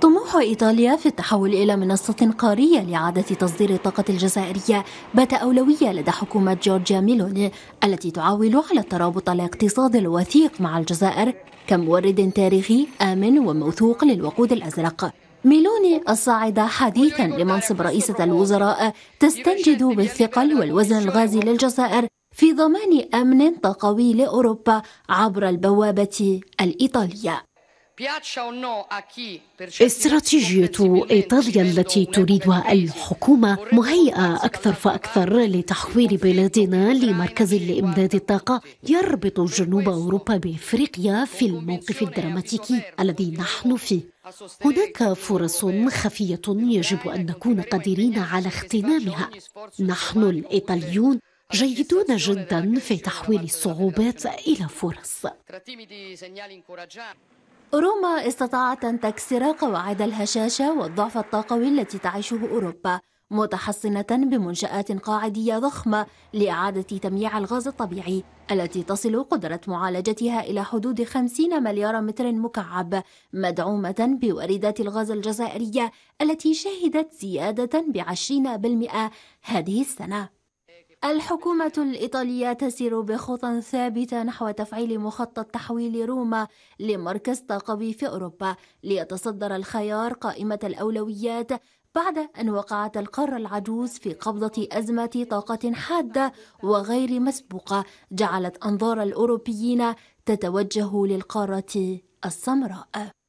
طموح إيطاليا في التحول إلى منصة قارية لإعادة تصدير الطاقة الجزائرية بات أولوية لدى حكومة جورجيا ميلوني التي تعول على الترابط الاقتصادي الوثيق مع الجزائر كمورد تاريخي آمن وموثوق للوقود الأزرق ميلوني الصاعدة حديثا لمنصب رئيسة الوزراء تستنجد بالثقل والوزن الغازي للجزائر في ضمان أمن طاقوي لأوروبا عبر البوابة الإيطالية استراتيجية إيطاليا التي تريدها الحكومة مهيئة أكثر فأكثر لتحويل بلادنا لمركز لإمداد الطاقة يربط جنوب أوروبا بإفريقيا في الموقف الدراماتيكي الذي نحن فيه هناك فرص خفية يجب أن نكون قادرين على اغتنامها نحن الإيطاليون جيدون جدا في تحويل الصعوبات إلى فرص روما استطاعت أن تكسر قواعد الهشاشة والضعف الطاقوي التي تعيشه أوروبا متحصنة بمنشآت قاعدية ضخمة لإعادة تمييع الغاز الطبيعي التي تصل قدرة معالجتها إلى حدود 50 مليار متر مكعب مدعومة بواردات الغاز الجزائرية التي شهدت زيادة بـ 20% هذه السنة الحكومة الإيطالية تسير بخطى ثابتة نحو تفعيل مخطط تحويل روما لمركز طاقوي في أوروبا ليتصدر الخيار قائمة الأولويات بعد أن وقعت القارة العجوز في قبضة أزمة طاقة حادة وغير مسبوقة جعلت أنظار الأوروبيين تتوجه للقارة السمراء